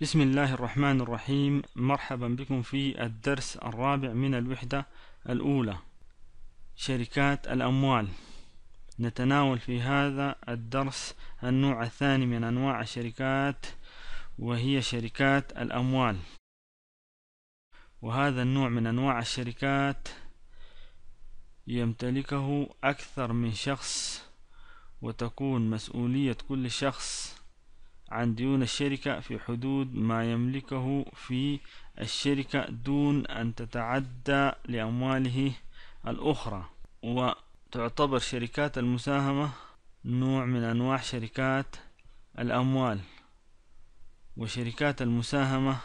بسم الله الرحمن الرحيم مرحبا بكم في الدرس الرابع من الوحدة الأولى شركات الأموال نتناول في هذا الدرس النوع الثاني من أنواع الشركات وهي شركات الأموال وهذا النوع من أنواع الشركات يمتلكه أكثر من شخص وتكون مسؤولية كل شخص عن ديون الشركة في حدود ما يملكه في الشركة دون أن تتعدى لأمواله الأخرى وتعتبر شركات المساهمة نوع من أنواع شركات الأموال وشركات المساهمة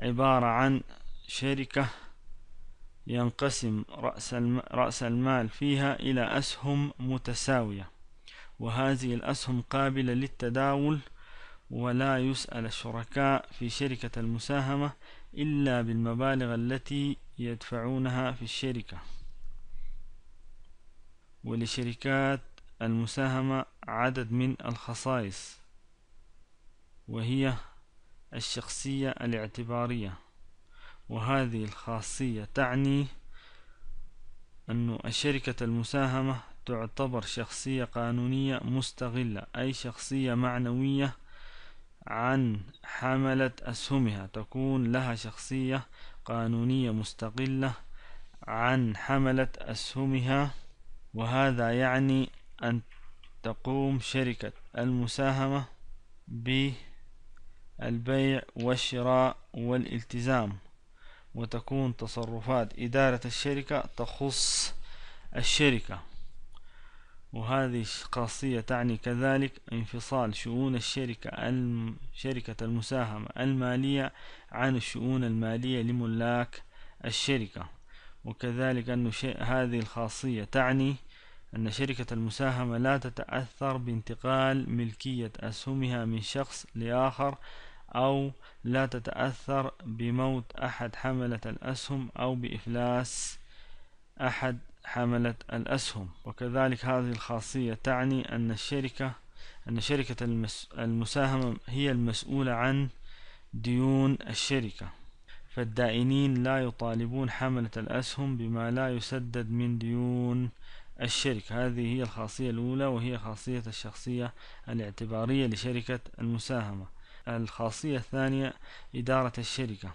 عبارة عن شركة ينقسم رأس المال فيها إلى أسهم متساوية وهذه الأسهم قابلة للتداول ولا يسأل الشركاء في شركة المساهمة إلا بالمبالغ التي يدفعونها في الشركة ولشركات المساهمة عدد من الخصائص وهي الشخصية الاعتبارية وهذه الخاصية تعني أن الشركة المساهمة تعتبر شخصية قانونية مستغلة أي شخصية معنوية عن حملة أسهمها تكون لها شخصية قانونية مستقلة عن حملة أسهمها وهذا يعني أن تقوم شركة المساهمة بالبيع والشراء والالتزام وتكون تصرفات إدارة الشركة تخص الشركة وهذه الخاصية تعني كذلك انفصال شؤون الشركة شركة المساهمة المالية عن الشؤون المالية لملاك الشركة وكذلك أن هذه الخاصية تعني أن شركة المساهمة لا تتأثر بانتقال ملكية أسهمها من شخص لآخر أو لا تتأثر بموت أحد حملة الأسهم أو بإفلاس أحد حملة الأسهم وكذلك هذه الخاصية تعني أن الشركة أن شركة المس المساهمة هي المسؤولة عن ديون الشركة فالدائنين لا يطالبون حملة الأسهم بما لا يسدد من ديون الشركة هذه هي الخاصية الأولى وهي خاصية الشخصية الاعتبارية لشركة المساهمة الخاصية الثانية إدارة الشركة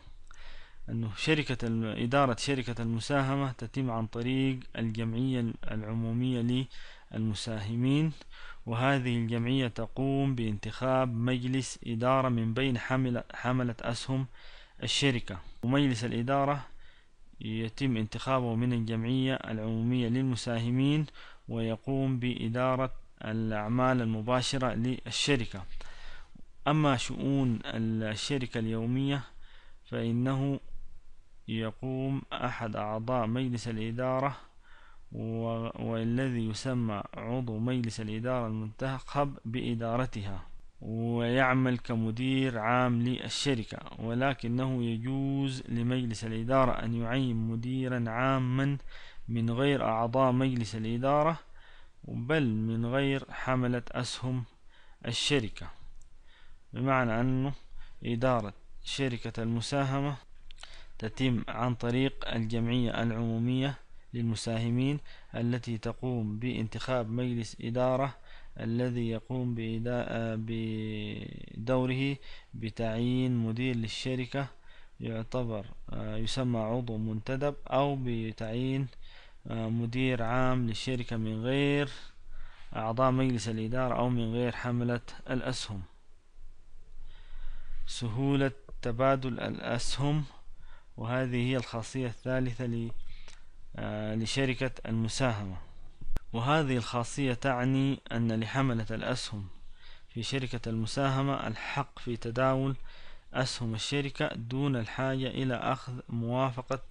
أنه شركة إدارة شركة المساهمة تتم عن طريق الجمعية العمومية للمساهمين وهذه الجمعية تقوم بانتخاب مجلس إدارة من بين حملة, حملة أسهم الشركة ومجلس الإدارة يتم انتخابه من الجمعية العمومية للمساهمين ويقوم بإدارة الأعمال المباشرة للشركة أما شؤون الشركة اليومية فإنه يقوم أحد أعضاء مجلس الإدارة والذي يسمى عضو مجلس الإدارة المنتخب بإدارتها ويعمل كمدير عام للشركة ولكنه يجوز لمجلس الإدارة أن يعين مديرا عاما من غير أعضاء مجلس الإدارة بل من غير حملة أسهم الشركة بمعنى أنه إدارة شركة المساهمة تتم عن طريق الجمعية العمومية للمساهمين التي تقوم بانتخاب مجلس إدارة الذي يقوم بدوره بتعيين مدير للشركة يعتبر يسمى عضو منتدب أو بتعيين مدير عام للشركة من غير أعضاء مجلس الإدارة أو من غير حملة الأسهم سهولة تبادل الأسهم وهذه هي الخاصية الثالثة آه، لشركة المساهمة وهذه الخاصية تعني أن لحملة الأسهم في شركة المساهمة الحق في تداول أسهم الشركة دون الحاجة إلى أخذ موافقة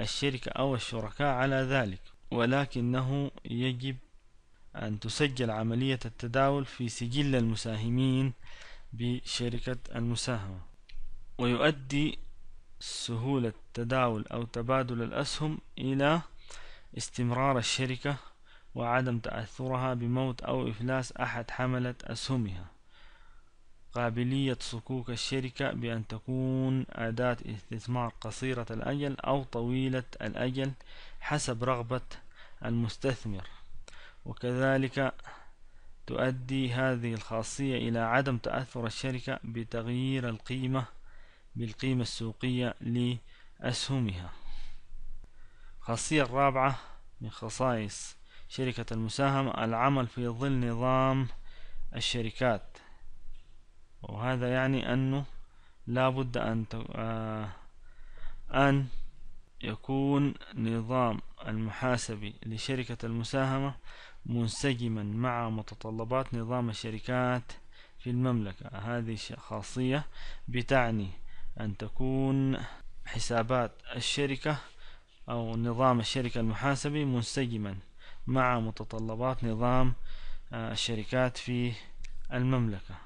الشركة أو الشركاء على ذلك ولكنه يجب أن تسجل عملية التداول في سجل المساهمين بشركة المساهمة ويؤدي سهولة تداول أو تبادل الأسهم إلى استمرار الشركة وعدم تأثرها بموت أو إفلاس أحد حملة أسهمها قابلية صكوك الشركة بأن تكون أداة استثمار قصيرة الأجل أو طويلة الأجل حسب رغبة المستثمر وكذلك تؤدي هذه الخاصية إلى عدم تأثر الشركة بتغيير القيمة بالقيمة السوقية لأسهمها الخاصية الرابعة من خصائص شركة المساهمة العمل في ظل نظام الشركات وهذا يعني أنه لابد أن آه، أن يكون نظام المحاسبي لشركة المساهمة منسجما مع متطلبات نظام الشركات في المملكة هذه خاصية بتعني أن تكون حسابات الشركة أو نظام الشركة المحاسبي منسجما مع متطلبات نظام آه، الشركات في المملكة